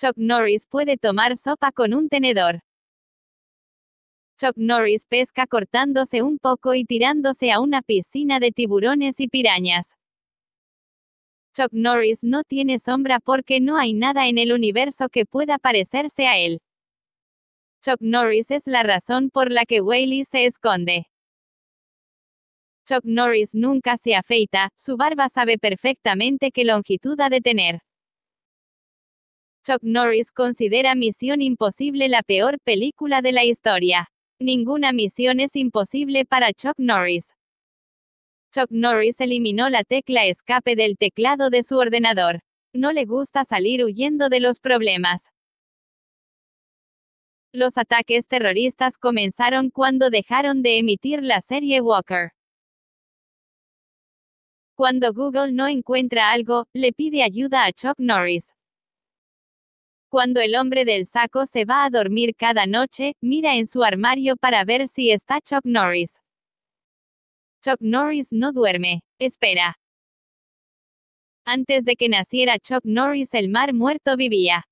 Chuck Norris puede tomar sopa con un tenedor. Chuck Norris pesca cortándose un poco y tirándose a una piscina de tiburones y pirañas. Chuck Norris no tiene sombra porque no hay nada en el universo que pueda parecerse a él. Chuck Norris es la razón por la que Whaley se esconde. Chuck Norris nunca se afeita, su barba sabe perfectamente qué longitud ha de tener. Chuck Norris considera Misión Imposible la peor película de la historia. Ninguna misión es imposible para Chuck Norris. Chuck Norris eliminó la tecla escape del teclado de su ordenador. No le gusta salir huyendo de los problemas. Los ataques terroristas comenzaron cuando dejaron de emitir la serie Walker. Cuando Google no encuentra algo, le pide ayuda a Chuck Norris. Cuando el hombre del saco se va a dormir cada noche, mira en su armario para ver si está Chuck Norris. Chuck Norris no duerme, espera. Antes de que naciera Chuck Norris el mar muerto vivía.